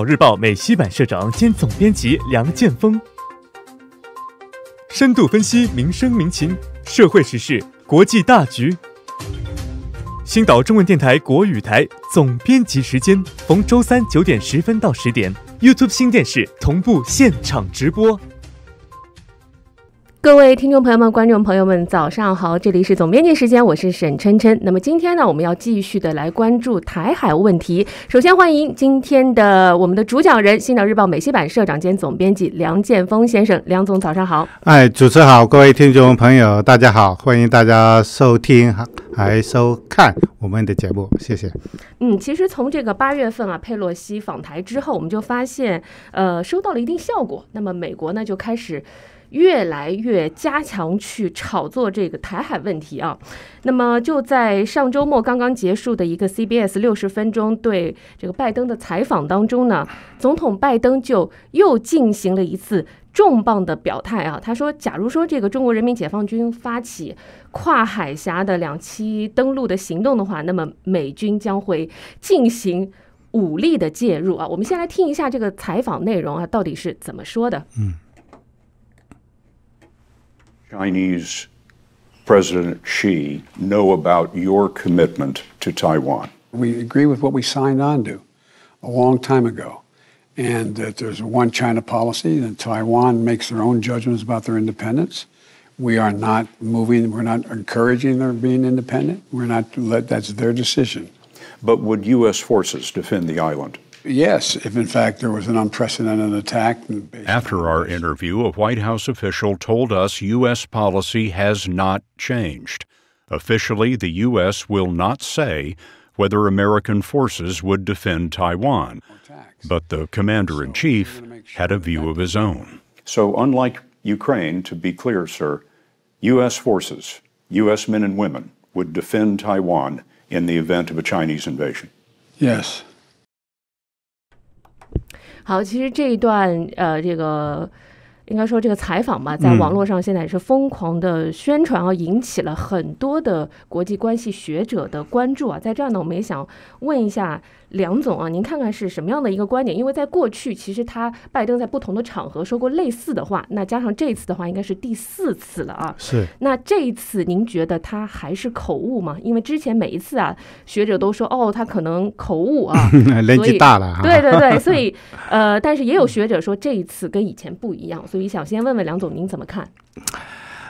《日报》美西版社长兼总编辑梁剑峰，深度分析民生民情、社会时事、国际大局。星岛中文电台国语台总编辑时间，逢周三九点十分到十点。YouTube 新电视同步现场直播。各位听众朋友们、观众朋友们，早上好！这里是总编辑时间，我是沈琛琛。那么今天呢，我们要继续的来关注台海问题。首先欢迎今天的我们的主讲人，《新岛日报》美西版社长兼总编辑梁建峰先生。梁总，早上好！哎，主持好，各位听众朋友，大家好！欢迎大家收听还收看我们的节目，谢谢。嗯，其实从这个八月份啊，佩洛西访台之后，我们就发现，呃，收到了一定效果。那么美国呢，就开始。越来越加强去炒作这个台海问题啊。那么就在上周末刚刚结束的一个 CBS 六十分钟对这个拜登的采访当中呢，总统拜登就又进行了一次重磅的表态啊。他说，假如说这个中国人民解放军发起跨海峡的两栖登陆的行动的话，那么美军将会进行武力的介入啊。我们先来听一下这个采访内容啊，到底是怎么说的？嗯。Chinese President Xi know about your commitment to Taiwan? We agree with what we signed on to a long time ago, and that there's a one China policy, and Taiwan makes their own judgments about their independence. We are not moving, we're not encouraging their being independent. We're not, let, that's their decision. But would U.S. forces defend the island? Yes, if in fact there was an unprecedented attack. After our interview, a White House official told us U.S. policy has not changed. Officially, the U.S. will not say whether American forces would defend Taiwan, but the commander in chief had a view of his own. So, unlike Ukraine, to be clear, sir, U.S. forces, U.S. men and women, would defend Taiwan in the event of a Chinese invasion. Yes. 好，其实这一段呃，这个应该说这个采访吧，在网络上现在也是疯狂的宣传，啊，引起了很多的国际关系学者的关注啊。在这儿呢，我们也想问一下。梁总啊，您看看是什么样的一个观点？因为在过去，其实他拜登在不同的场合说过类似的话，那加上这次的话，应该是第四次了啊。是。那这一次，您觉得他还是口误吗？因为之前每一次啊，学者都说哦，他可能口误啊，年纪大了。对对对，所以呃，但是也有学者说这一次跟以前不一样，所以想先问问梁总，您怎么看？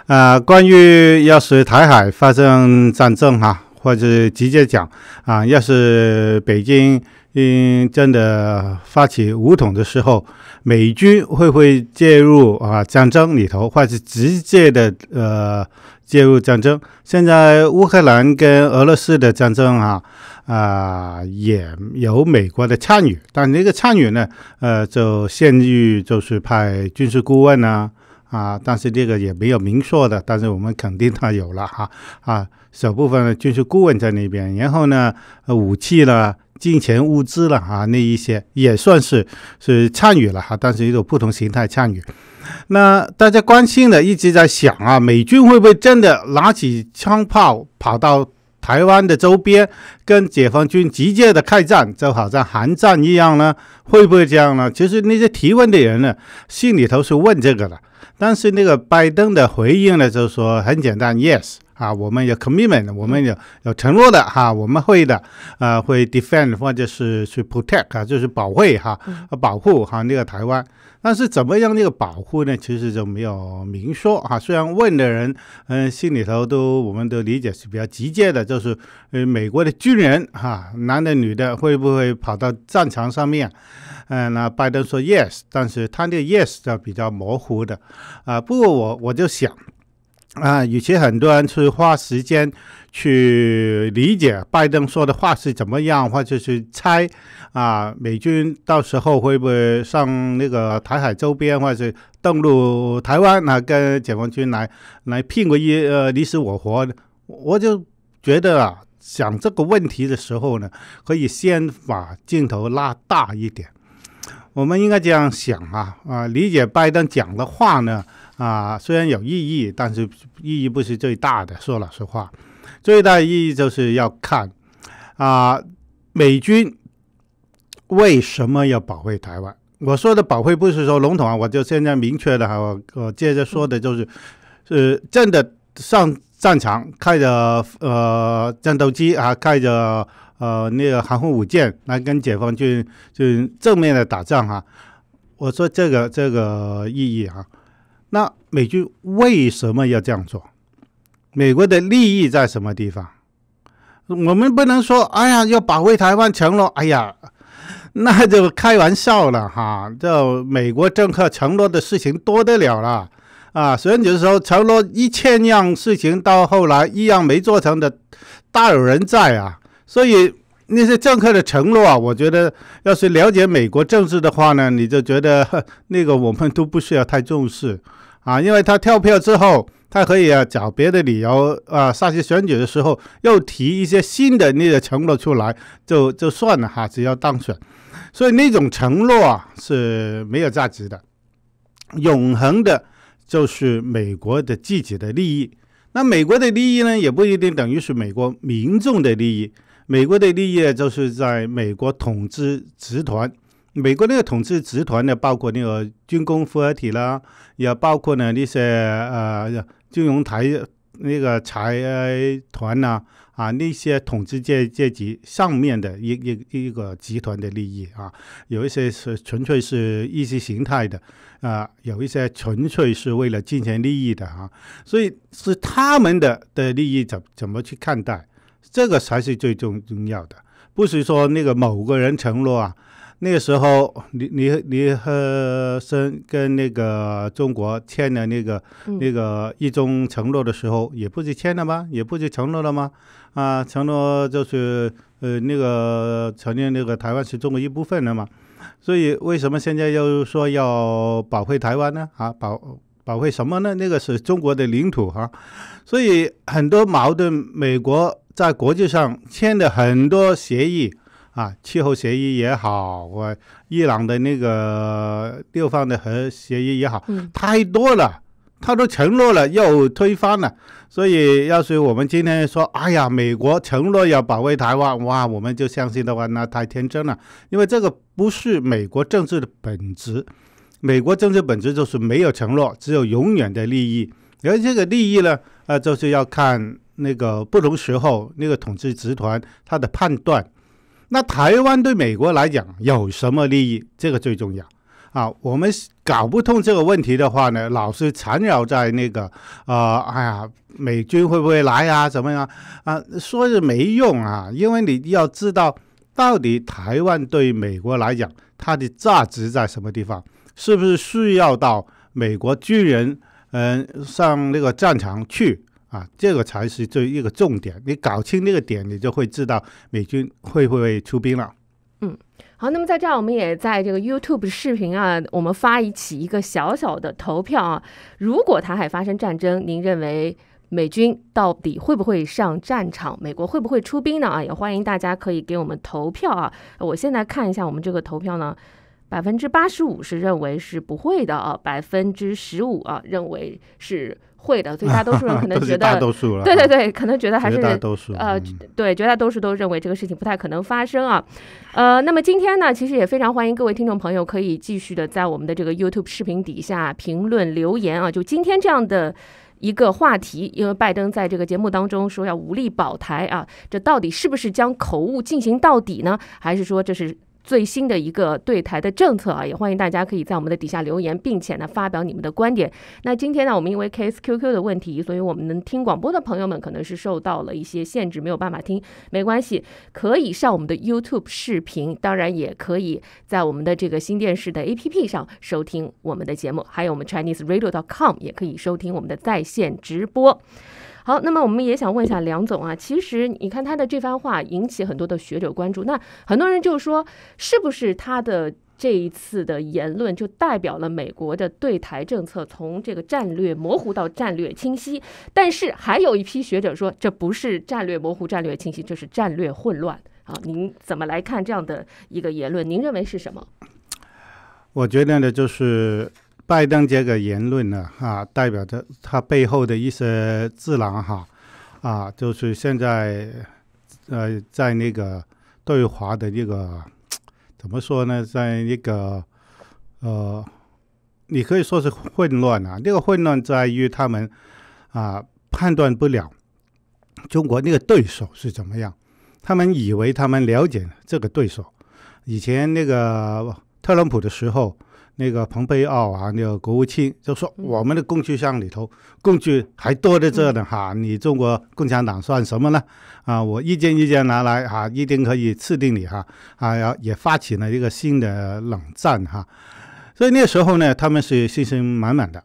呃，关于要是台海发生战争哈。或者直接讲啊，要是北京嗯真的发起武统的时候，美军会不会介入啊战争里头，或者直接的呃介入战争？现在乌克兰跟俄罗斯的战争啊啊也有美国的参与，但这个参与呢呃就限于就是派军事顾问呐。啊，但是这个也没有明说的，但是我们肯定他有了哈啊，小部分军事顾问在那边，然后呢，武器了、金钱物资了啊，那一些也算是是参与了哈，但是一种不同形态参与。那大家关心的一直在想啊，美军会不会真的拿起枪炮跑到？台湾的周边跟解放军直接的开战，就好像韩战一样呢，会不会这样呢？其实那些提问的人呢，心里头是问这个的，但是那个拜登的回应呢，就说很简单，yes。啊，我们有 commitment，我们有有承诺的哈，我们会的，呃，会 defend 或者是去 protect 啊，就是保卫哈，保护哈那个台湾。但是怎么样那个保护呢？其实就没有明说啊。虽然问的人，嗯，心里头都，我们都理解是比较急切的，就是美国的军人哈，男的女的会不会跑到战场上面？嗯，那拜登说 yes，但是他那 yes 就比较模糊的啊。不过我我就想。啊，与其很多人去花时间去理解拜登说的话是怎么样，或者是猜啊，美军到时候会不会上那个台海周边，或者是登陆台湾，那跟解放军来来拼个一呃你死我活？我就觉得啊，想这个问题的时候呢，可以先把镜头拉大一点。我们应该这样想啊啊，理解拜登讲的话呢。啊，虽然有意义，但是意义不是最大的。说老实话，最大的意义就是要看啊，美军为什么要保卫台湾？我说的保卫不是说笼统啊，我就现在明确的哈，我我接着说的就是，是真的上战场，开着呃战斗机啊，开着呃那个航空母舰来跟解放军就正面的打仗哈。我说这个这个意义哈。那美军为什么要这样做？美国的利益在什么地方？我们不能说，哎呀，要保卫台湾承诺，哎呀，那就开玩笑了哈。就美国政客承诺的事情多得了啊，所以有时候承诺一千样事情，到后来一样没做成的，大有人在啊。所以那些政客的承诺啊，我觉得要是了解美国政治的话呢，你就觉得 那个我们都不需要太重视。啊，因为他跳票之后，他可以啊找别的理由啊，下次选举的时候又提一些新的那个承诺出来，就就算了哈，只要当选，所以那种承诺啊是没有价值的，永恒的就是美国的自己的利益。那美国的利益呢，也不一定等于是美国民众的利益，美国的利益就是在美国统治集团。美国那个统治集团呢，包括那个军工复合体啦，也包括呢那些呃金融台那个财团呐，啊那些统治阶阶级上面的一一一个集团的利益啊，有一些是纯粹是意识形态的，啊有一些纯粹是为了金钱利益的啊，所以是他们的的利益怎怎么去看待，这个才是最重重要的，不是说那个某个人承诺啊。那个时候，你你你和森跟那个中国签的那个那个一中承诺的时候，也不是签了吗？也不是承诺了吗？啊，承诺就是呃，那个承认那个台湾是中国一部分了嘛。所以为什么现在又说要保卫台湾呢？啊，保保卫什么呢？那个是中国的领土哈。所以很多矛盾，美国在国际上签的很多协议。啊，气候协议也好，我伊朗的那个六方的核协议也好，太多了，他都承诺了又推翻了。所以，要是我们今天说，哎呀，美国承诺要保卫台湾，哇，我们就相信的话，那太天真了。因为这个不是美国政治的本质，美国政治本质就是没有承诺，只有永远的利益。而这个利益呢，呃，就是要看那个不同时候那个统治集团他的判断。那台湾对美国来讲有什么利益？这个最重要，啊，我们搞不通这个问题的话呢，老是缠绕在那个，呃，哎呀，美军会不会来呀？怎么样？啊，说是没用啊，因为你要知道，到底台湾对美国来讲，它的价值在什么地方？是不是需要到美国军人，嗯，上那个战场去？啊，这个才是最一个重点。你搞清那个点，你就会知道美军会不会出兵了。嗯，好，那么在这儿，我们也在这个 YouTube 视频啊，我们发一起一个小小的投票啊。如果台海发生战争，您认为美军到底会不会上战场？美国会不会出兵呢？啊，也欢迎大家可以给我们投票啊。我现在看一下我们这个投票呢，百分之八十五是认为是不会的啊，百分之十五啊认为是。会的，所以大多数人可能 觉得，对对对，可能觉得还是绝大多数，呃，对绝大多数都认为这个事情不太可能发生啊。呃，那么今天呢，其实也非常欢迎各位听众朋友可以继续的在我们的这个 YouTube 视频底下评论留言啊。就今天这样的一个话题，因为拜登在这个节目当中说要武力保台啊，这到底是不是将口误进行到底呢？还是说这是？最新的一个对台的政策啊，也欢迎大家可以在我们的底下留言，并且呢发表你们的观点。那今天呢，我们因为 Case QQ 的问题，所以我们能听广播的朋友们可能是受到了一些限制，没有办法听，没关系，可以上我们的 YouTube 视频，当然也可以在我们的这个新电视的 APP 上收听我们的节目，还有我们 Chinese Radio dot com 也可以收听我们的在线直播。好，那么我们也想问一下梁总啊，其实你看他的这番话引起很多的学者关注，那很多人就说，是不是他的这一次的言论就代表了美国的对台政策从这个战略模糊到战略清晰？但是还有一批学者说，这不是战略模糊、战略清晰，这是战略混乱啊！您怎么来看这样的一个言论？您认为是什么？我觉得呢，就是。拜登这个言论呢，啊，代表着他背后的一些智囊哈，啊，就是现在，呃，在那个对华的那个怎么说呢，在那个呃，你可以说是混乱啊。那个混乱在于他们啊，判断不了中国那个对手是怎么样，他们以为他们了解这个对手。以前那个特朗普的时候。那个蓬佩奥啊，那个国务卿就说：“我们的工具箱里头工具还多着这呢，哈！你中国共产党算什么呢？啊，我一件一件拿来啊，一定可以刺定你哈！啊，要也发起了一个新的冷战哈。所以那时候呢，他们是信心满满的。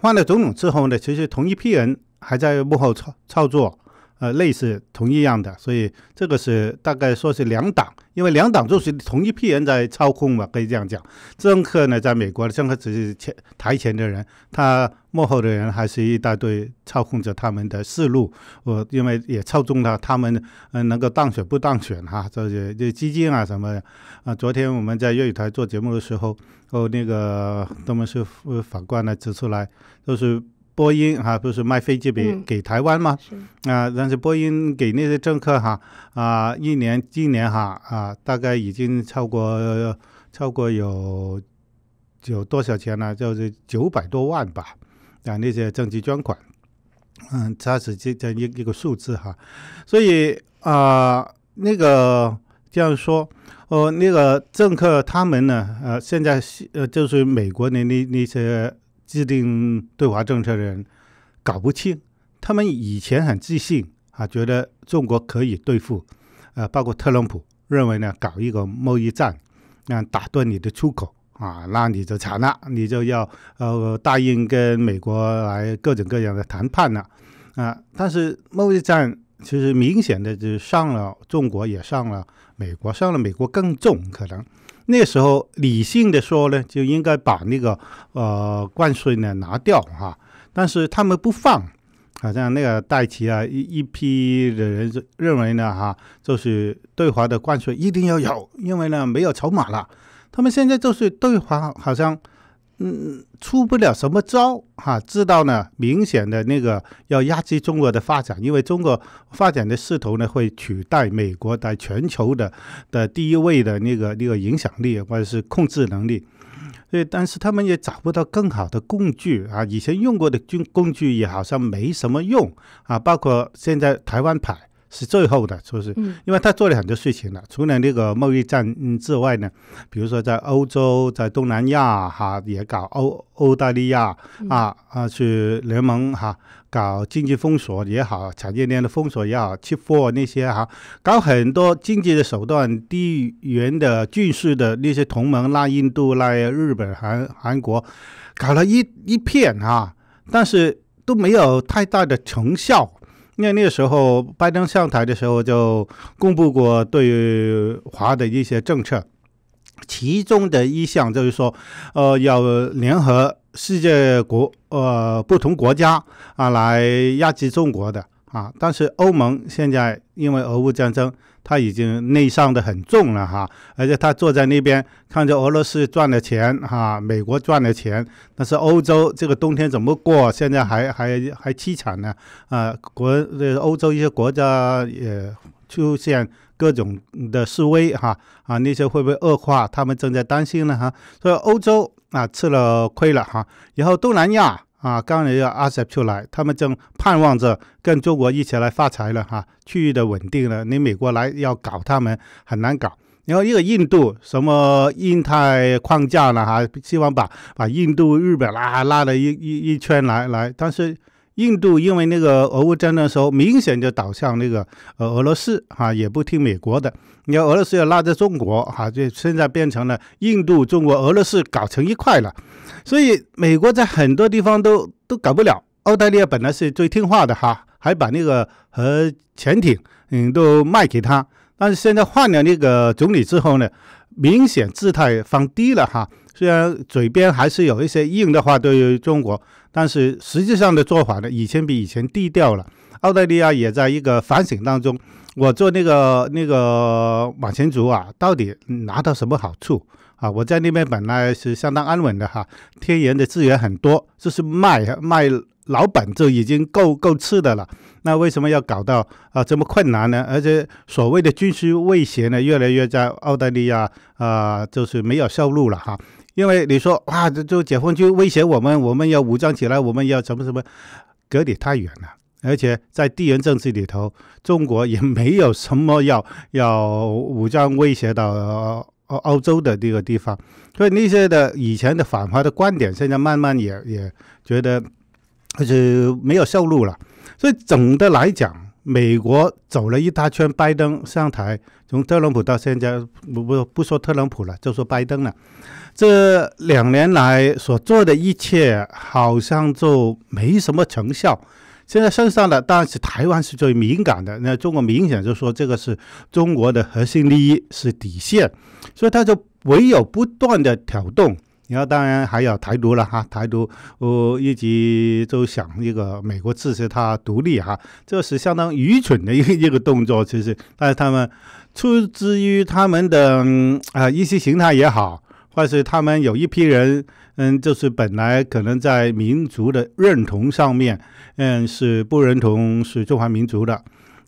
换了总统之后呢，其实同一批人还在幕后操操作。”呃，类似同一样的，所以这个是大概说是两党，因为两党就是同一批人在操控嘛，可以这样讲。政客呢，在美国的政客只是前台前的人，他幕后的人还是一大堆操控着他们的思路。我因为也操纵了他们嗯能够当选不当选哈，这些这基金啊什么的。啊，昨天我们在粤语台做节目的时候，哦，那个他们是法官呢指出来，都是。波音哈不是卖飞机给给台湾吗？啊，但是波音给那些政客哈啊，一年今年哈啊，大概已经超过超过有有多少钱呢？就是九百多万吧，啊，那些政绩捐款，嗯，它是这这一一个数字哈。所以啊，那个这样说，哦，那个政客他们呢，呃，现在是呃，就是美国的那那些。制定对华政策的人搞不清，他们以前很自信啊，觉得中国可以对付，呃，包括特朗普认为呢，搞一个贸易战，那打断你的出口啊，那你就惨了，你就要呃答应跟美国来各种各样的谈判了啊。但是贸易战其实明显的就上了中国，也上了美国，上了美国更重可能。那时候理性的说呢，就应该把那个呃关税呢拿掉哈，但是他们不放，好像那个戴奇啊一一批的人认为呢哈，就是对华的关税一定要有，因为呢没有筹码了，他们现在就是对华好像。嗯，出不了什么招哈，知道呢。明显的那个要压制中国的发展，因为中国发展的势头呢会取代美国在全球的的第一位的那个那个影响力或者是控制能力。所以但是他们也找不到更好的工具啊，以前用过的军工具也好像没什么用啊，包括现在台湾牌。是最后的，是不是？因为他做了很多事情了，除了那个贸易战之外呢，比如说在欧洲、在东南亚哈，也搞欧澳大利亚啊啊，去联盟哈，搞经济封锁也好，产业链的封锁也好，期货那些哈，搞很多经济的手段，地缘的军事的那些同盟，拉印度、拉日本、韩韩国，搞了一一片哈，但是都没有太大的成效。那那时候，拜登上台的时候就公布过对华的一些政策，其中的一项就是说，呃，要联合世界国呃不同国家啊来压制中国的。啊！但是欧盟现在因为俄乌战争，它已经内伤的很重了哈，而且它坐在那边看着俄罗斯赚了钱哈，美国赚了钱，但是欧洲这个冬天怎么过？现在还还还凄惨呢啊！国呃，欧洲一些国家也出现各种的示威哈啊，那些会不会恶化？他们正在担心呢哈。所以欧洲啊吃了亏了哈，然后东南亚。啊，刚才又阿 p 出来，他们正盼望着跟中国一起来发财了哈。区域的稳定了，你美国来要搞他们很难搞。然后一个印度，什么印太框架了哈，希望把把印度、日本拉拉了一一一圈来来，但是。印度因为那个俄乌战争的时候，明显就倒向那个呃俄罗斯哈，也不听美国的。你看俄罗斯要拉着中国哈，就现在变成了印度、中国、俄罗斯搞成一块了。所以美国在很多地方都都搞不了。澳大利亚本来是最听话的哈，还把那个核潜艇嗯都卖给他，但是现在换了那个总理之后呢，明显姿态放低了哈。虽然嘴边还是有一些硬的话对于中国，但是实际上的做法呢，以前比以前低调了。澳大利亚也在一个反省当中，我做那个那个往前走啊，到底拿到什么好处啊？我在那边本来是相当安稳的哈，天然的资源很多，就是卖卖老本就已经够够吃的了。那为什么要搞到啊这么困难呢？而且所谓的军需威胁呢，越来越在澳大利亚啊，就是没有收入了哈。因为你说哇，这就解放军威胁我们，我们要武装起来，我们要什么什么，隔你太远了。而且在地缘政治里头，中国也没有什么要要武装威胁到呃欧洲的这个地方。所以那些的以前的反华的观点，现在慢慢也也觉得，就是没有收入了。所以总的来讲，美国走了一大圈，拜登上台，从特朗普到现在，不不不说特朗普了，就说拜登了。这两年来所做的一切，好像就没什么成效。现在剩上了，然是台湾是最敏感的。那中国明显就说，这个是中国的核心利益，是底线。所以他就唯有不断的挑动，然后当然还有台独了哈，台独呃，一直就想一个美国支持他独立哈，这是相当愚蠢的一一个动作，其实，但是他们出自于他们的啊意识形态也好。或是他们有一批人，嗯，就是本来可能在民族的认同上面，嗯，是不认同是中华民族的，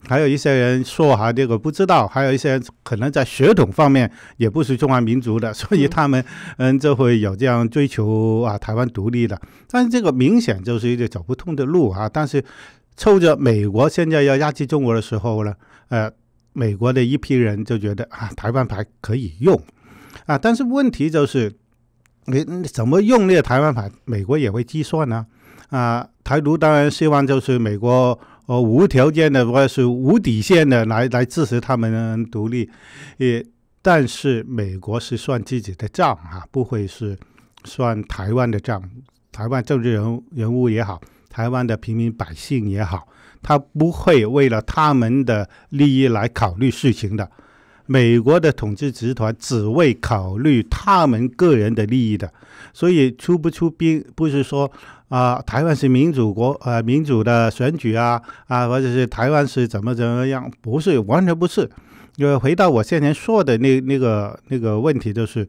还有一些人说哈这个不知道，还有一些可能在血统方面也不是中华民族的，所以他们嗯就会有这样追求啊台湾独立的。但是这个明显就是一个走不通的路啊。但是凑着美国现在要压制中国的时候呢，呃，美国的一批人就觉得啊台湾牌可以用。啊，但是问题就是，你怎么用那个台湾法？美国也会计算呢。啊，台独当然希望就是美国呃无条件的，或者是无底线的来来支持他们独立。也，但是美国是算自己的账哈，不会是算台湾的账。台湾政治人人物也好，台湾的平民百姓也好，他不会为了他们的利益来考虑事情的。美国的统治集团只为考虑他们个人的利益的，所以出不出兵不是说啊，台湾是民主国，呃，民主的选举啊，啊，或者是台湾是怎么怎么样，不是完全不是。因为回到我先前说的那那个那个问题，就是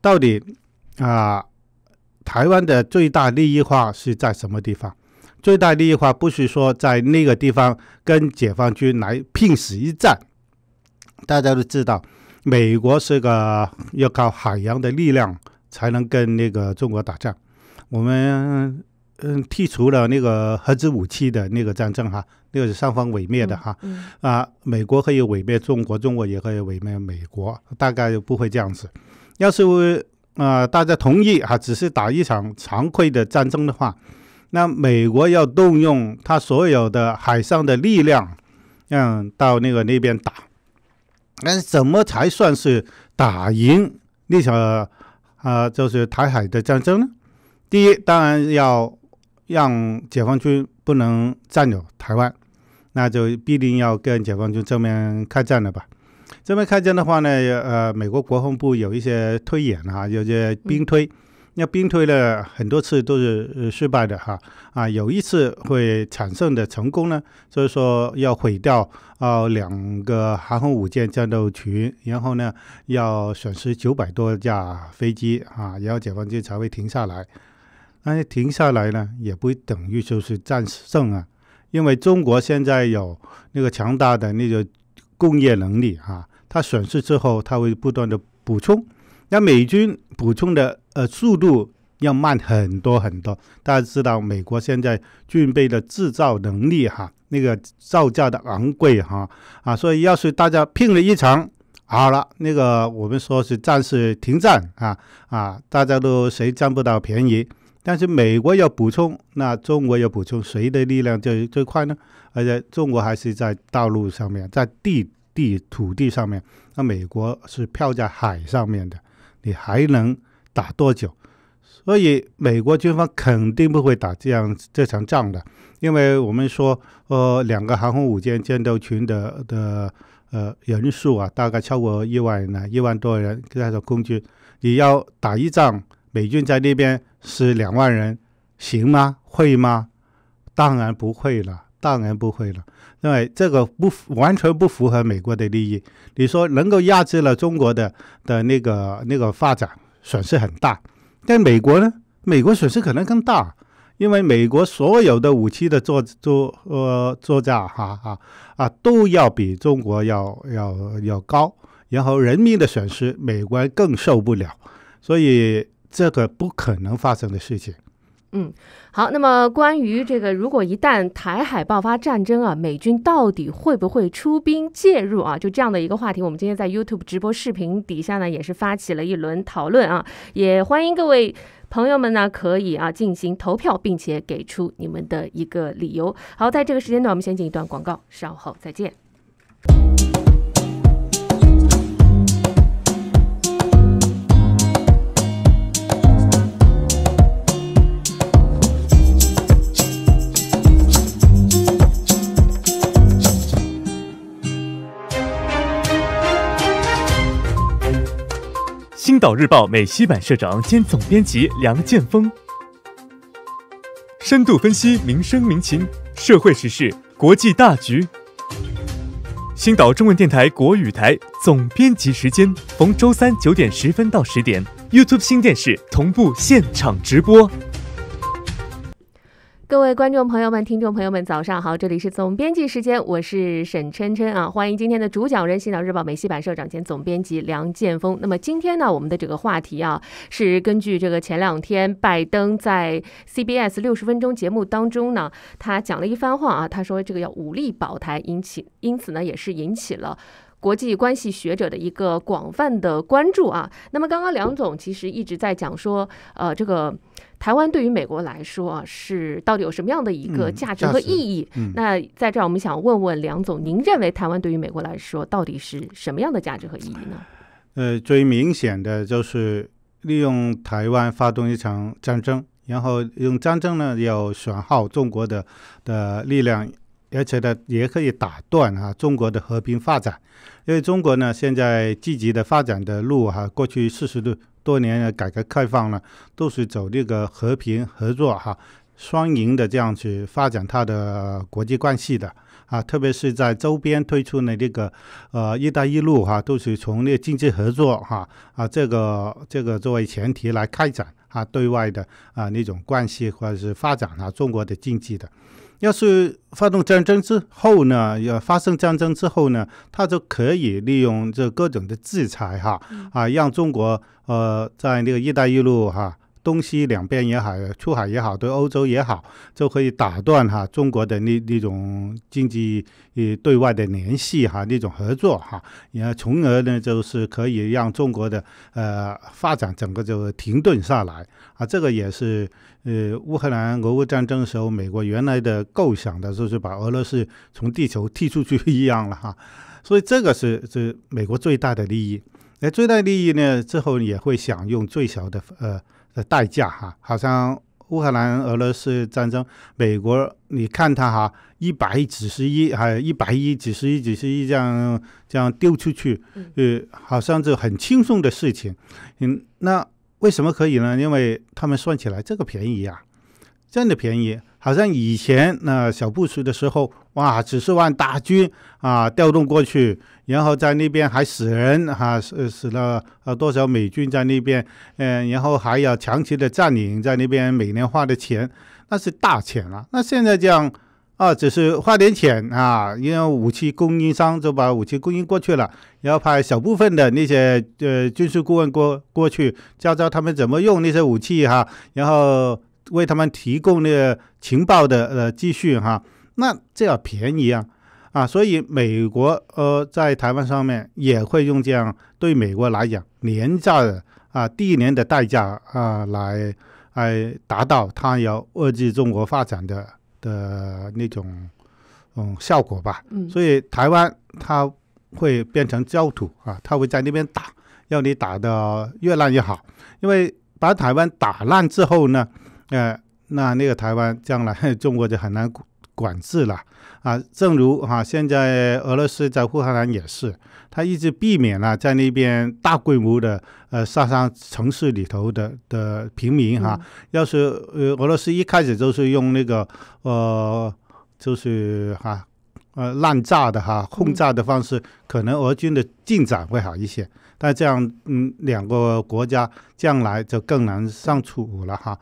到底啊，台湾的最大利益化是在什么地方？最大利益化不是说在那个地方跟解放军来拼死一战。大家都知道，美国是个要靠海洋的力量才能跟那个中国打仗。我们嗯剔除了那个核子武器的那个战争哈，那个是双方毁灭的哈啊。美国可以毁灭中国，中国也可以毁灭美国，大概不会这样子。要是啊大家同意啊，只是打一场常规的战争的话，那美国要动用他所有的海上的力量，嗯，到那个那边打。那怎么才算是打赢那场啊，就是台海的战争呢？第一，当然要让解放军不能占有台湾，那就必定要跟解放军正面开战了吧？正面开战的话呢，呃，美国国防部有一些推演啊，有些兵推。那兵推了很多次都是失败的哈啊，有一次会产生的成功呢，就是说要毁掉啊两个航空母舰战斗群，然后呢要损失九百多架飞机啊，然后解放军才会停下来。那停下来呢，也不等于就是战胜啊，因为中国现在有那个强大的那个工业能力啊，它损失之后，它会不断的补充。那美军补充的。呃，速度要慢很多很多。大家知道，美国现在具备的制造能力哈，那个造价的昂贵哈啊，所以要是大家拼了一场，好了，那个我们说是暂时停战啊啊，大家都谁占不到便宜。但是美国要补充，那中国要补充，谁的力量最最快呢？而且中国还是在道路上面，在地地土地上面，那美国是漂在海上面的，你还能？打多久？所以美国军方肯定不会打这样这场仗的，因为我们说，呃，两个航空母舰战斗群的的呃人数啊，大概超过一万人，一万多人。再说空军你要打一仗，美军在那边是两万人，行吗？会吗？当然不会了，当然不会了，因为这个不完全不符合美国的利益。你说能够压制了中国的的那个那个发展？损失很大，但美国呢？美国损失可能更大，因为美国所有的武器的作作呃作价哈啊啊都要比中国要要要高，然后人民的损失美国更受不了，所以这个不可能发生的事情。嗯，好。那么，关于这个，如果一旦台海爆发战争啊，美军到底会不会出兵介入啊？就这样的一个话题，我们今天在 YouTube 直播视频底下呢，也是发起了一轮讨论啊，也欢迎各位朋友们呢，可以啊进行投票，并且给出你们的一个理由。好，在这个时间段，我们先进一段广告，稍后再见。岛日报美西版社长兼总编辑梁剑峰，深度分析民生民情、社会时事、国际大局。星岛中文电台国语台总编辑时间逢周三九点十分到十点，YouTube 新电视同步现场直播。各位观众朋友们、听众朋友们，早上好！这里是总编辑时间，我是沈琛琛啊，欢迎今天的主讲人，新岛日报美西版社长兼总编辑梁建峰。那么今天呢，我们的这个话题啊，是根据这个前两天拜登在 CBS 六十分钟节目当中呢，他讲了一番话啊，他说这个要武力保台，引起因此呢，也是引起了国际关系学者的一个广泛的关注啊。那么刚刚梁总其实一直在讲说，呃，这个。台湾对于美国来说啊，是到底有什么样的一个价值和意义？那在这儿，我们想问问梁总，您认为台湾对于美国来说，到底是什么样的价值和意义呢？呃，最明显的就是利用台湾发动一场战争，然后用战争呢要损耗中国的的力量，而且呢也可以打断啊中国的和平发展，因为中国呢现在积极的发展的路哈，过去四十多。多年的改革开放呢，都是走这个和平合作哈、双赢的这样去发展它的国际关系的啊，特别是在周边推出的这个呃“一带一路”哈，都是从那个经济合作哈啊这个这个作为前提来开展啊对外的啊那种关系或者是发展啊中国的经济的。要是发动战争之后呢，要发生战争之后呢，他就可以利用这各种的制裁哈，啊，让中国呃在那个一带一路哈。东西两边也好，出海也好，对欧洲也好，就可以打断哈中国的那那种经济与对外的联系哈那种合作哈，也从而呢就是可以让中国的呃发展整个就停顿下来啊。这个也是呃乌克兰俄乌战争时候美国原来的构想的就是把俄罗斯从地球踢出去一样了哈，所以这个是是美国最大的利益，那最大利益呢之后也会享用最小的呃。的代价哈，好像乌克兰俄罗斯战争，美国你看它哈，一百几十亿，还一百亿几十亿几十亿这样这样丢出去，呃，好像就很轻松的事情。嗯，那为什么可以呢？因为他们算起来这个便宜啊，真的便宜。好像以前那小布什的时候。哇，几十万大军啊，调动过去，然后在那边还死人哈，死死了呃多少美军在那边，嗯，然后还要长期的占领在那边，每年花的钱那是大钱了。那现在这样啊，只是花点钱啊，因为武器供应商就把武器供应过去了，然后派小部分的那些呃军事顾问过过去，教教他们怎么用那些武器哈，然后为他们提供那个情报的呃继续哈。那这样便宜啊，啊，所以美国呃在台湾上面也会用这样，对美国来讲廉价的啊第一年的代价啊来哎达到他要遏制中国发展的的那种嗯效果吧。嗯。所以台湾它会变成焦土啊，它会在那边打，要你打的越烂越好，因为把台湾打烂之后呢，呃，那那个台湾将来 中国就很难。管制了啊，正如哈，现在俄罗斯在乌克兰也是，他一直避免了在那边大规模的呃杀伤城市里头的的平民哈。要是呃俄罗斯一开始就是用那个呃就是哈呃滥炸的哈轰炸的方式，可能俄军的进展会好一些。但这样嗯，两个国家将来就更难相处了哈，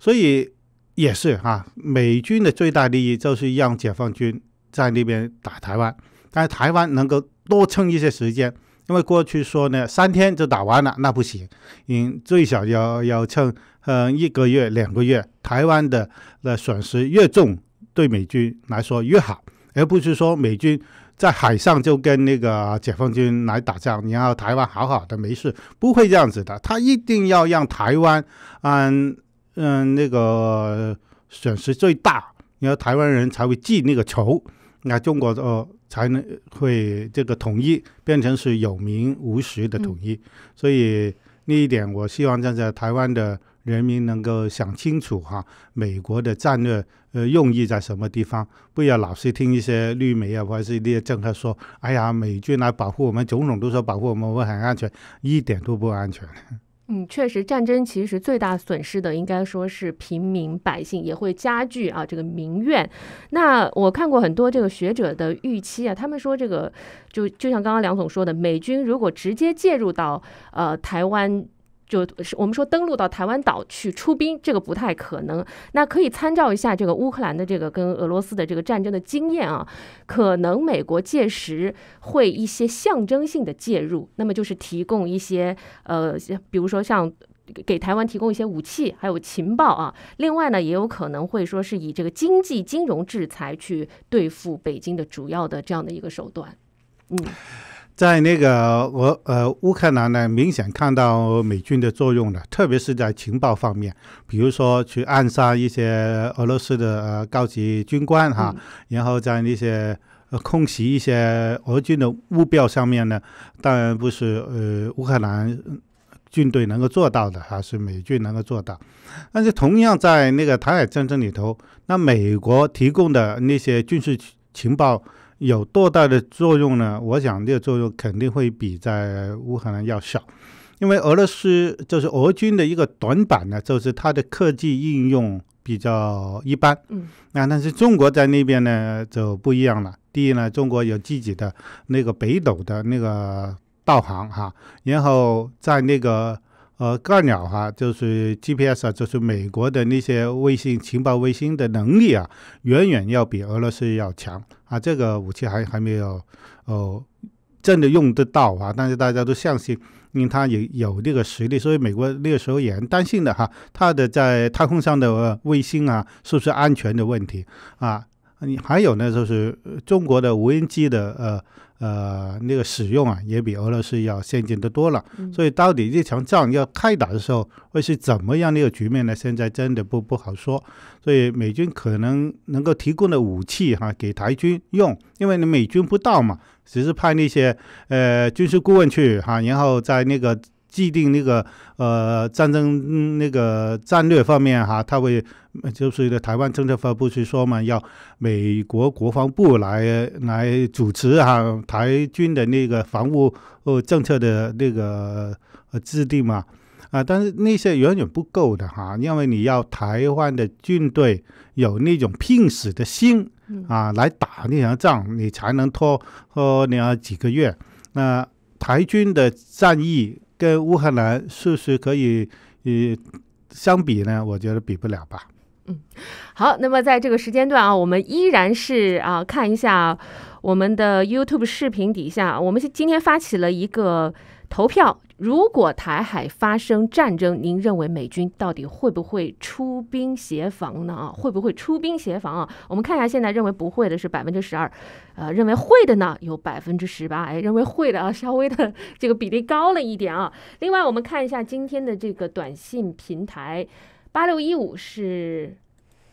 所以。也是哈，美军的最大利益就是让解放军在那边打台湾，但是台湾能够多撑一些时间，因为过去说呢三天就打完了那不行，嗯，最少要要撑呃一个月两个月，台湾的那损失越重，对美军来说越好，而不是说美军在海上就跟那个解放军来打仗，你要台湾好好的没事，不会这样子的，他一定要让台湾嗯。嗯，那个损失最大，然后台湾人才会记那个仇，那中国呃才能会这个统一变成是有名无实的统一。所以那一点，我希望站在台湾的人民能够想清楚哈，美国的战略呃用意在什么地方，不要老是听一些绿媒啊，或者是一些政客说，哎呀，美军来保护我们，总统都说保护我们们很安全，一点都不安全。嗯，确实，战争其实最大损失的应该说是平民百姓，也会加剧啊这个民怨。那我看过很多这个学者的预期啊，他们说这个就就像刚刚梁总说的，美军如果直接介入到呃台湾。就是我们说登陆到台湾岛去出兵，这个不太可能。那可以参照一下这个乌克兰的这个跟俄罗斯的这个战争的经验啊，可能美国届时会一些象征性的介入，那么就是提供一些呃，比如说像给台湾提供一些武器，还有情报啊。另外呢，也有可能会说是以这个经济金融制裁去对付北京的主要的这样的一个手段，嗯。在那个俄呃乌克兰呢，明显看到美军的作用了，特别是在情报方面，比如说去暗杀一些俄罗斯的高级军官哈，然后在那些空袭一些俄军的目标上面呢，当然不是呃乌克兰军队能够做到的哈，是美军能够做到。但是同样在那个台海战争里头，那美国提供的那些军事情报。有多大的作用呢？我想这个作用肯定会比在乌克兰要小，因为俄罗斯就是俄军的一个短板呢，就是它的科技应用比较一般。嗯，那但是中国在那边呢就不一样了。第一呢，中国有自己的那个北斗的那个导航哈，然后在那个。呃，干扰哈，就是 GPS 啊，就是美国的那些卫星、情报卫星的能力啊，远远要比俄罗斯要强啊。这个武器还还没有，哦，真的用得到啊。但是大家都相信，因为它有有这个实力，所以美国那个时候也很担心的哈。它的在太空上的卫星啊，是不是安全的问题啊？你还有呢，就是中国的无人机的呃。呃，那个使用啊，也比俄罗斯要先进的多了。所以，到底这场仗要开打的时候，会是怎么样那个局面呢？现在真的不不好说。所以，美军可能能够提供的武器哈，给台军用，因为你美军不到嘛，只是派那些呃军事顾问去哈，然后在那个。制定那个呃战争那个战略方面哈，他会就是台湾政策发布是说嘛，要美国国防部来来主持哈台军的那个防务呃政策的那个呃制定嘛啊，但是那些远远不够的哈，因为你要台湾的军队有那种拼死的心啊，来打那场仗，你才能拖拖要几个月。那台军的战役。跟乌克兰是不是可以以相比呢？我觉得比不了吧。嗯，好，那么在这个时间段啊，我们依然是啊看一下我们的 YouTube 视频底下，我们今天发起了一个投票。如果台海发生战争，您认为美军到底会不会出兵协防呢？啊，会不会出兵协防啊？我们看一下，现在认为不会的是百分之十二，呃，认为会的呢有百分之十八，哎，认为会的啊，稍微的这个比例高了一点啊。另外，我们看一下今天的这个短信平台，八六一五是。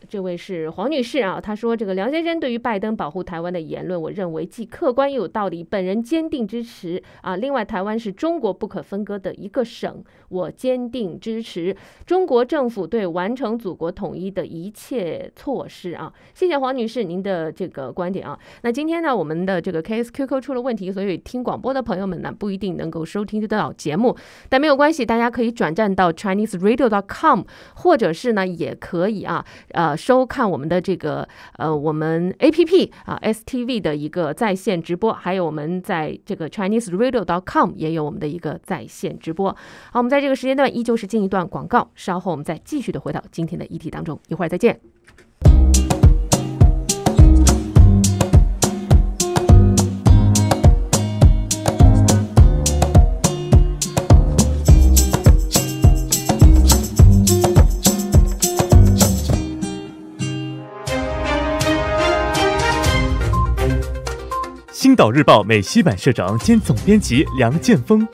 这位是黄女士啊，她说：“这个梁先生对于拜登保护台湾的言论，我认为既客观又有道理，本人坚定支持啊。另外，台湾是中国不可分割的一个省，我坚定支持中国政府对完成祖国统一的一切措施啊。”谢谢黄女士您的这个观点啊。那今天呢，我们的这个 K S Q Q 出了问题，所以听广播的朋友们呢不一定能够收听到节目，但没有关系，大家可以转战到 Chinese Radio dot com，或者是呢也可以啊，呃。收看我们的这个呃，我们 A P P 啊 S T V 的一个在线直播，还有我们在这个 Chinese Radio dot com 也有我们的一个在线直播。好，我们在这个时间段依旧是进一段广告，稍后我们再继续的回到今天的议题当中。一会儿再见。岛日报美西版社长兼总编辑梁剑峰，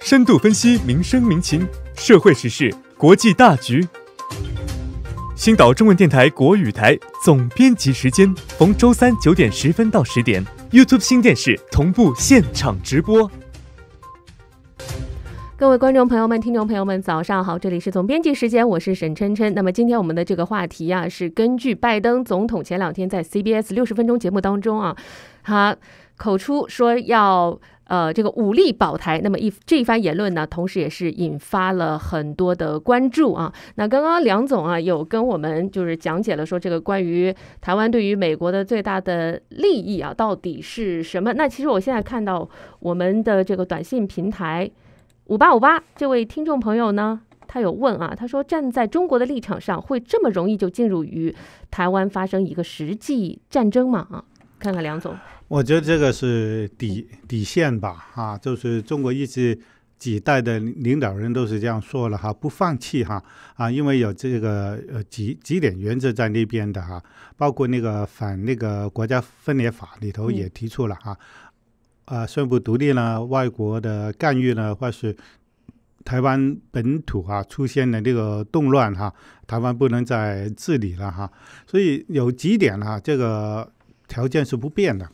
深度分析民生民情、社会时事、国际大局。星岛中文电台国语台总编辑时间逢周三九点十分到十点，YouTube 新电视同步现场直播。各位观众朋友们、听众朋友们，早上好！这里是总编辑时间，我是沈琛琛。那么今天我们的这个话题啊，是根据拜登总统前两天在 CBS 六十分钟节目当中啊，他口出说要呃这个武力保台，那么一这一番言论呢，同时也是引发了很多的关注啊。那刚刚梁总啊有跟我们就是讲解了说这个关于台湾对于美国的最大的利益啊到底是什么？那其实我现在看到我们的这个短信平台。五八五八，这位听众朋友呢，他有问啊，他说：“站在中国的立场上，会这么容易就进入与台湾发生一个实际战争吗？”啊，看看梁总，我觉得这个是底底线吧，啊，就是中国一直几代的领导人都是这样说了哈，不放弃哈，啊，因为有这个呃几几点原则在那边的哈，包括那个反那个国家分裂法里头也提出了哈。啊，宣布独立了，外国的干预呢，或是台湾本土啊出现了这个动乱哈，台湾不能再治理了哈，所以有几点哈，这个条件是不变的。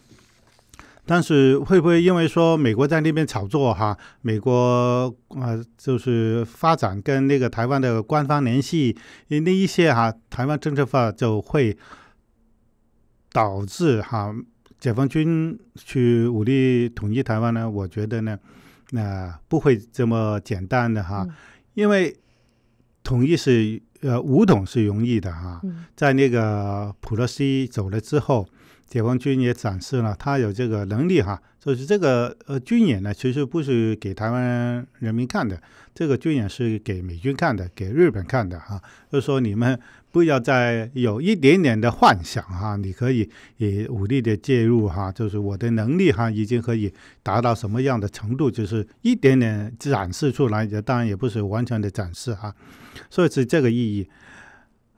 但是会不会因为说美国在那边炒作哈，美国啊就是发展跟那个台湾的官方联系，那一些哈台湾政策化就会导致哈。解放军去武力统一台湾呢？我觉得呢，那不会这么简单的哈，因为统一是呃武统是容易的哈，在那个普罗西走了之后，解放军也展示了他有这个能力哈。就是这个呃军演呢，其实不是给台湾人民看的，这个军演是给美军看的，给日本看的哈。就是说，你们不要再有一点点的幻想哈，你可以以武力的介入哈。就是我的能力哈，已经可以达到什么样的程度，就是一点点展示出来，也当然也不是完全的展示哈。所以是这个意义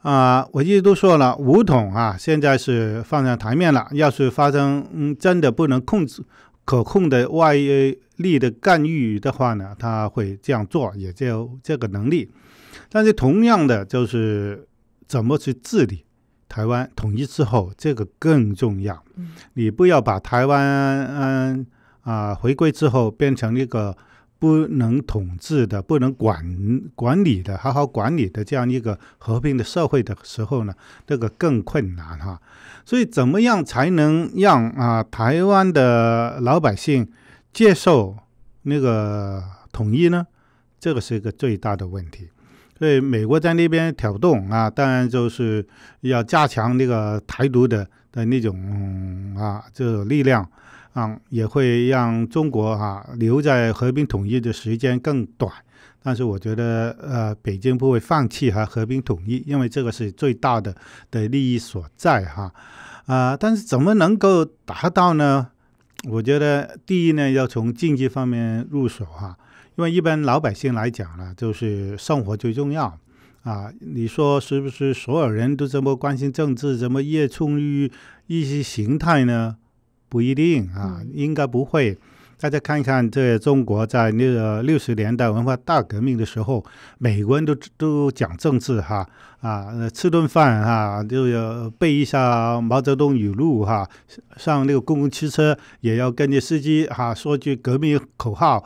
啊，我一直都说了，武统啊，现在是放在台面了，要是发生嗯，真的不能控制。可控的外力的干预的话呢，他会这样做，也就这个能力。但是同样的，就是怎么去治理台湾统一之后，这个更重要。你不要把台湾啊回归之后变成一个不能统治的、不能管管理的、好好管理的这样一个和平的社会的时候呢，这个更困难哈。所以，怎么样才能让啊台湾的老百姓接受那个统一呢？这个是一个最大的问题。所以，美国在那边挑动啊，当然就是要加强那个台独的的那种啊这种力量，啊也会让中国啊留在和平统一的时间更短。但是我觉得，呃，北京不会放弃和和平统一，因为这个是最大的的利益所在哈，啊，但是怎么能够达到呢？我觉得第一呢，要从经济方面入手哈，因为一般老百姓来讲呢，就是生活最重要啊。你说是不是？所有人都这么关心政治，怎么热衷于意识形态呢？不一定啊，应该不会。大家看一看，这中国在那个六十年代文化大革命的时候，每个人都都讲政治哈啊，吃顿饭哈，就要背一下毛泽东语录哈，上那个公共汽车也要跟着司机哈说句革命口号。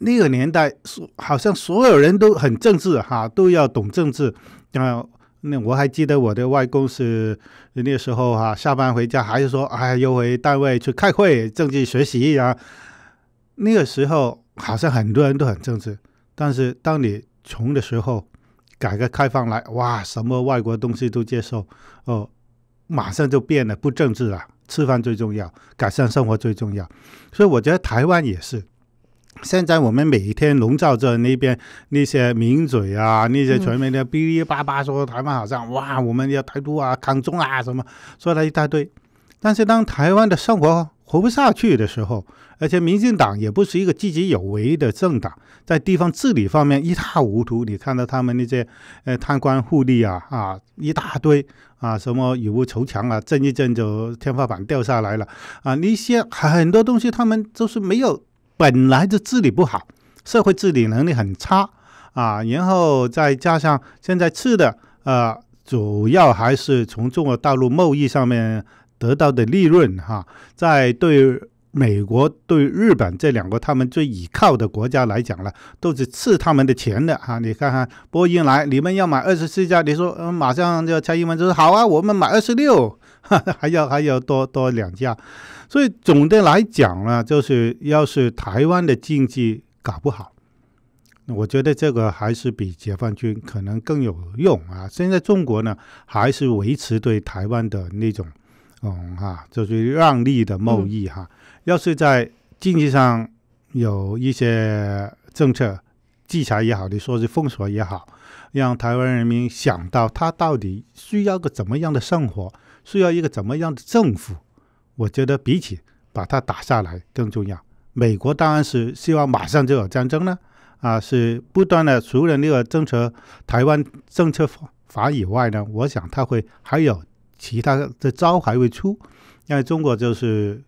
那个年代，好像所有人都很政治哈，都要懂政治。那那我还记得我的外公是那时候哈，下班回家还是说，哎，又回单位去开会，政治学习啊。那个时候好像很多人都很正直，但是当你穷的时候，改革开放来哇，什么外国东西都接受，哦，马上就变了，不正直了。吃饭最重要，改善生活最重要，所以我觉得台湾也是。现在我们每一天笼罩着那边那些名嘴啊，那些传媒的哔哩叭叭说台湾好像哇，我们要台独啊、抗中啊什么，说了一大堆。但是当台湾的生活活不下去的时候，而且民进党也不是一个积极有为的政党，在地方治理方面一塌糊涂。你看到他们那些，呃，贪官污吏啊，啊，一大堆啊，什么以无愁强啊，震一震就天花板掉下来了啊！那些很多东西他们都是没有，本来就治理不好，社会治理能力很差啊。然后再加上现在吃的，呃，主要还是从中国大陆贸易上面。得到的利润哈，在对美国、对日本这两个他们最倚靠的国家来讲了，都是吃他们的钱的哈。你看看波音来，你们要买二十四架，你说嗯，马上就蔡英文就说好啊，我们买二十六，还要还要多多两架。所以总的来讲呢，就是要是台湾的经济搞不好，我觉得这个还是比解放军可能更有用啊！现在中国呢，还是维持对台湾的那种。哦哈，就是让利的贸易哈。要是在经济上有一些政策制裁也好你说是封锁也好，让台湾人民想到他到底需要个怎么样的生活，需要一个怎么样的政府，我觉得比起把它打下来更重要。美国当然是希望马上就有战争呢，啊，是不断的除了那个政策台湾政策法以外呢，我想他会还有。其他的招还未出，因为中国就是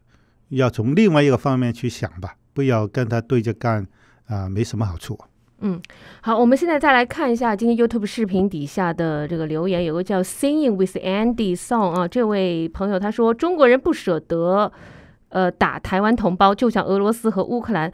要从另外一个方面去想吧，不要跟他对着干，啊，没什么好处。嗯，好，我们现在再来看一下今天 YouTube 视频底下的这个留言，有个叫 Singing with Andy Song 啊，这位朋友他说，中国人不舍得，呃，打台湾同胞，就像俄罗斯和乌克兰。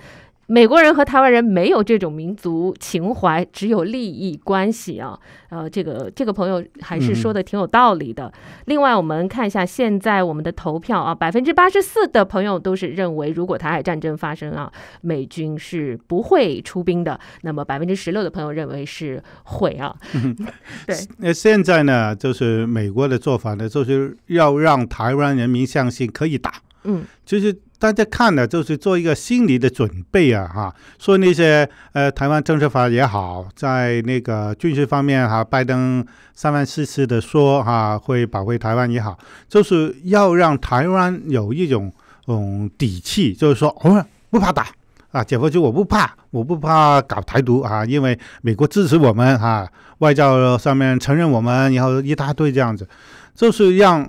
美国人和台湾人没有这种民族情怀，只有利益关系啊！呃，这个这个朋友还是说的挺有道理的。另外，我们看一下现在我们的投票啊，百分之八十四的朋友都是认为，如果台海战争发生啊，美军是不会出兵的。那么百分之十六的朋友认为是会啊。对。那现在呢，就是美国的做法呢，就是要让台湾人民相信可以打。嗯，就是大家看的，就是做一个心理的准备啊，哈。说那些呃，台湾政治法也好，在那个军事方面哈，拜登三番四次的说哈，会保卫台湾也好，就是要让台湾有一种嗯底气，就是说哦，不怕打啊，解放军我不怕，我不怕搞台独啊，因为美国支持我们哈，外交上面承认我们，然后一大堆这样子，就是让。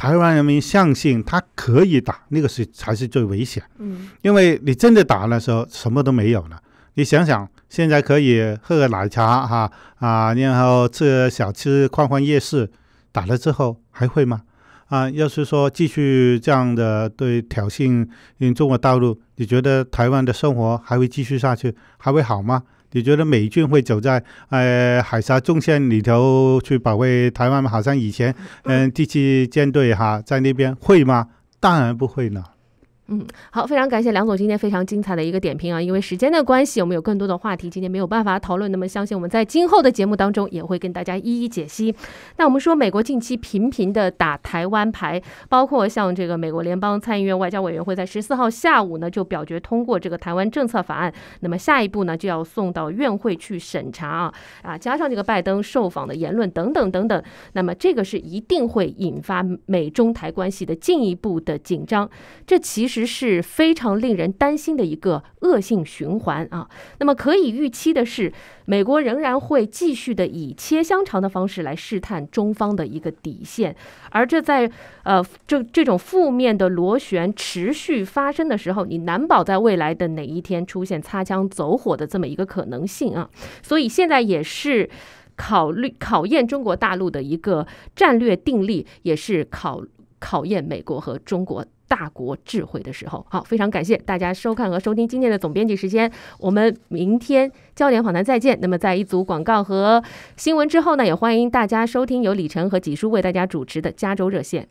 台湾人民相信他可以打，那个是才是最危险。嗯，因为你真的打的时候，什么都没有了。你想想，现在可以喝个奶茶哈啊，然后吃小吃、逛逛夜市，打了之后还会吗？啊，要是说继续这样的对挑衅中国大陆，你觉得台湾的生活还会继续下去，还会好吗？你觉得美军会走在呃海峡中线里头去保卫台湾吗？好像以前嗯第七舰队哈在那边会吗？当然不会了。嗯，好，非常感谢梁总今天非常精彩的一个点评啊！因为时间的关系，我们有更多的话题今天没有办法讨论，那么相信我们在今后的节目当中也会跟大家一一解析。那我们说，美国近期频频的打台湾牌，包括像这个美国联邦参议院外交委员会在十四号下午呢就表决通过这个台湾政策法案，那么下一步呢就要送到院会去审查啊啊！加上这个拜登受访的言论等等等等，那么这个是一定会引发美中台关系的进一步的紧张，这其实。实是非常令人担心的一个恶性循环啊。那么可以预期的是，美国仍然会继续的以切香肠的方式来试探中方的一个底线。而这在呃这这种负面的螺旋持续发生的时候，你难保在未来的哪一天出现擦枪走火的这么一个可能性啊。所以现在也是考虑考验中国大陆的一个战略定力，也是考考验美国和中国。大国智慧的时候，好，非常感谢大家收看和收听今天的总编辑时间，我们明天焦点访谈再见。那么，在一组广告和新闻之后呢，也欢迎大家收听由李晨和几叔为大家主持的《加州热线》。